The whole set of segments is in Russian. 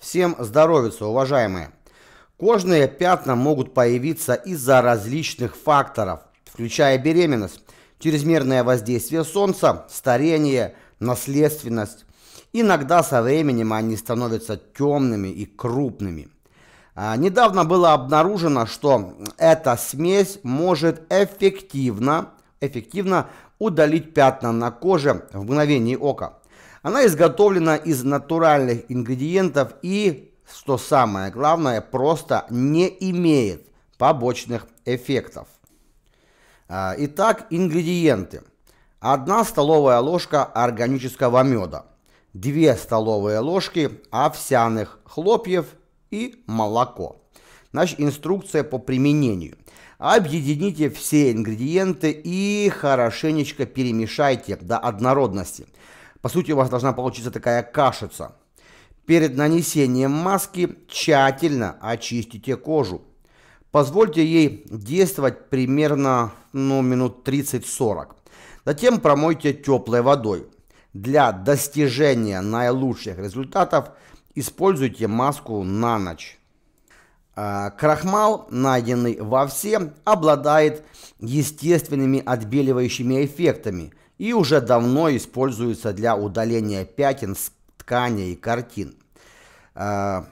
Всем здоровица, уважаемые! Кожные пятна могут появиться из-за различных факторов, включая беременность, чрезмерное воздействие солнца, старение, наследственность. Иногда со временем они становятся темными и крупными. А, недавно было обнаружено, что эта смесь может эффективно, эффективно удалить пятна на коже в мгновение ока. Она изготовлена из натуральных ингредиентов и, что самое главное, просто не имеет побочных эффектов. А, итак, ингредиенты. 1 столовая ложка органического меда, 2 столовые ложки овсяных хлопьев и молоко. Значит, инструкция по применению. Объедините все ингредиенты и хорошенечко перемешайте до однородности. По сути, у вас должна получиться такая кашица. Перед нанесением маски тщательно очистите кожу. Позвольте ей действовать примерно ну, минут 30-40. Затем промойте теплой водой. Для достижения наилучших результатов используйте маску на ночь. А, крахмал, найденный во все, обладает естественными отбеливающими эффектами – и уже давно используется для удаления пятен с ткани и картин. А,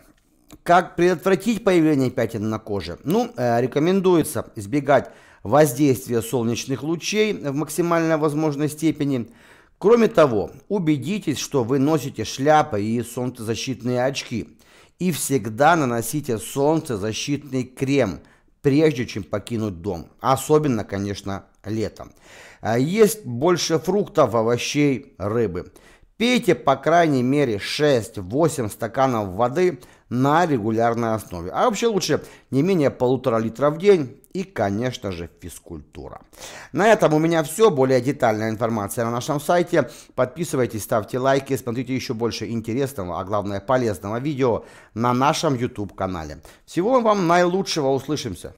как предотвратить появление пятен на коже? Ну, э, рекомендуется избегать воздействия солнечных лучей в максимально возможной степени. Кроме того, убедитесь, что вы носите шляпы и солнцезащитные очки. И всегда наносите солнцезащитный крем, прежде чем покинуть дом. Особенно, конечно, летом. А есть больше фруктов, овощей, рыбы. Пейте по крайней мере 6-8 стаканов воды на регулярной основе. А вообще лучше не менее полутора литра в день и, конечно же, физкультура. На этом у меня все. Более детальная информация на нашем сайте. Подписывайтесь, ставьте лайки, смотрите еще больше интересного, а главное полезного видео на нашем YouTube-канале. Всего вам наилучшего, услышимся!